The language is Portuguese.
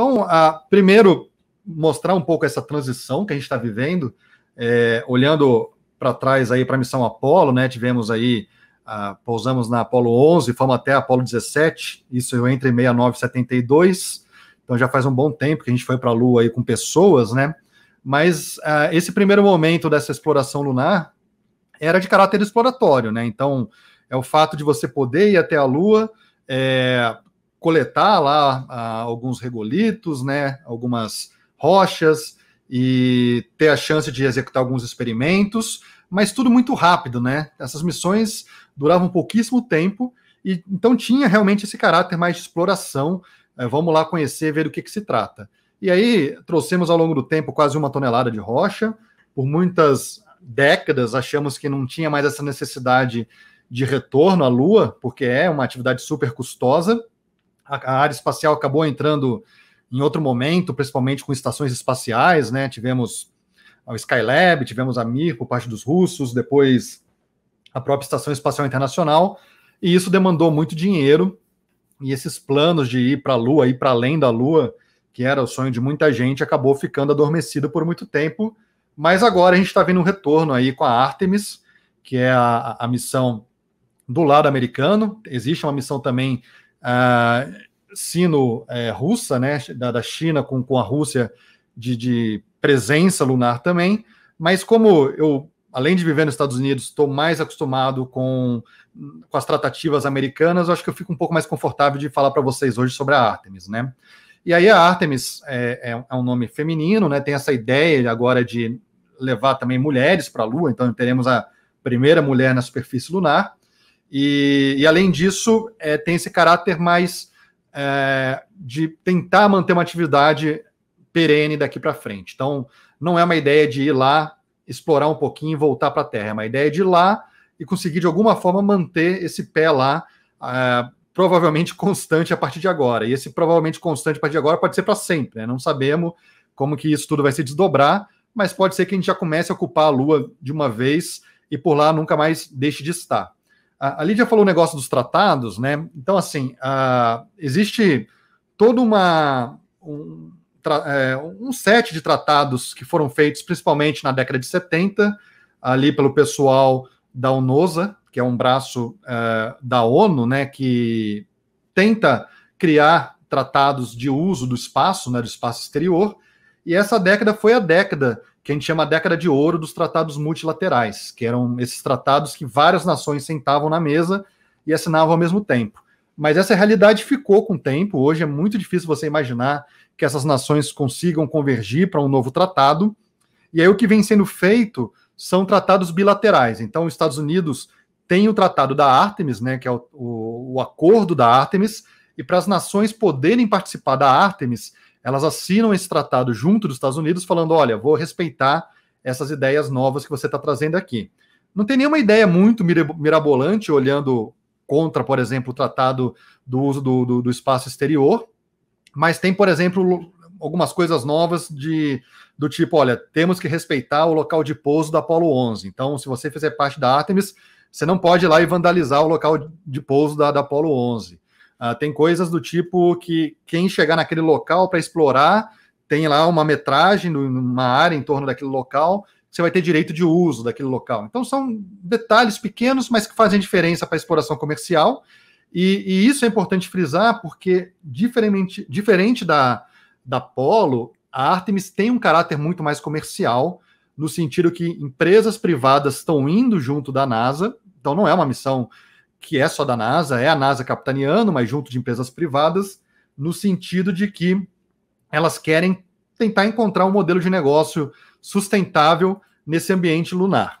Então, a, primeiro, mostrar um pouco essa transição que a gente está vivendo, é, olhando para trás aí para a missão Apolo, né? Tivemos aí, a, pousamos na Apolo 11, fomos até a Apolo 17, isso entre 69 e 72, então já faz um bom tempo que a gente foi para a Lua aí com pessoas, né? Mas a, esse primeiro momento dessa exploração lunar era de caráter exploratório, né? Então, é o fato de você poder ir até a Lua, é, coletar lá ah, alguns regolitos, né, algumas rochas e ter a chance de executar alguns experimentos, mas tudo muito rápido, né? Essas missões duravam pouquíssimo tempo e então tinha realmente esse caráter mais de exploração. É, vamos lá conhecer, ver do que, que se trata. E aí trouxemos ao longo do tempo quase uma tonelada de rocha. Por muitas décadas achamos que não tinha mais essa necessidade de retorno à Lua, porque é uma atividade super custosa a, a área espacial acabou entrando em outro momento, principalmente com estações espaciais, né? Tivemos o Skylab, tivemos a Mir por parte dos russos, depois a própria Estação Espacial Internacional, e isso demandou muito dinheiro. E esses planos de ir para a Lua, ir para além da Lua, que era o sonho de muita gente, acabou ficando adormecido por muito tempo. Mas agora a gente está vendo um retorno aí com a Artemis, que é a, a missão do lado americano. Existe uma missão também sino-russa, é, né, da, da China com, com a Rússia de, de, presença lunar também, mas como eu, além de viver nos Estados Unidos, estou mais acostumado com, com as tratativas americanas, acho que eu fico um pouco mais confortável de falar para vocês hoje sobre a Artemis, né? E aí a Artemis é, é, é um nome feminino, né? Tem essa ideia agora de levar também mulheres para a Lua, então teremos a primeira mulher na superfície lunar. E, e além disso, é, tem esse caráter mais é, de tentar manter uma atividade perene daqui para frente. Então, não é uma ideia de ir lá, explorar um pouquinho e voltar para a Terra. É uma ideia de ir lá e conseguir, de alguma forma, manter esse pé lá, é, provavelmente constante a partir de agora. E esse provavelmente constante a partir de agora pode ser para sempre. Né? Não sabemos como que isso tudo vai se desdobrar, mas pode ser que a gente já comece a ocupar a Lua de uma vez e por lá nunca mais deixe de estar. A, Lídia falou o negócio dos tratados, né? Então, assim, existe todo uma, um, tra, é, um set de tratados que foram feitos principalmente na década de 70, ali pelo pessoal da UNOSA, que é um braço uh, da ONU, né, que tenta criar tratados de uso do espaço, né, do espaço exterior, e essa década foi a década que a gente chama a década de ouro dos tratados multilaterais, que eram esses tratados que várias nações sentavam na mesa e assinavam ao mesmo tempo. Mas essa realidade ficou com o tempo. Hoje é muito difícil você imaginar que essas nações consigam convergir para um novo tratado. E aí o que vem sendo feito são tratados bilaterais. Então, os Estados Unidos têm o Tratado da Artemis, né, que é o, o, o acordo da Artemis, e para as nações poderem participar da Artemis, elas assinam esse tratado junto dos Estados Unidos, falando: olha, vou respeitar essas ideias novas que você está trazendo aqui. Não tem nenhuma ideia muito mirabolante olhando contra, por exemplo, o tratado do uso do, do, do espaço exterior, mas tem, por exemplo, algumas coisas novas de do tipo, olha, temos que respeitar o local de pouso da Apollo 11. Então, se você fizer parte da Artemis, você não pode ir lá e vandalizar o local de pouso da, da Apollo 11. Uh, tem coisas do tipo que quem chegar naquele local para explorar tem lá uma metragem, uma área em torno daquele local, você vai ter direito de uso daquele local. Então são detalhes pequenos, mas que fazem diferença para a exploração comercial. E, e, isso é importante frisar, porque diferente, diferente da, da Polo, a Artemis tem um caráter muito mais comercial, no sentido que empresas privadas estão indo junto da NASA, então não é uma missão que é só da NASA, é a NASA capitaneando mas junto de empresas privadas, no sentido de que elas querem tentar encontrar um modelo de negócio sustentável nesse ambiente lunar.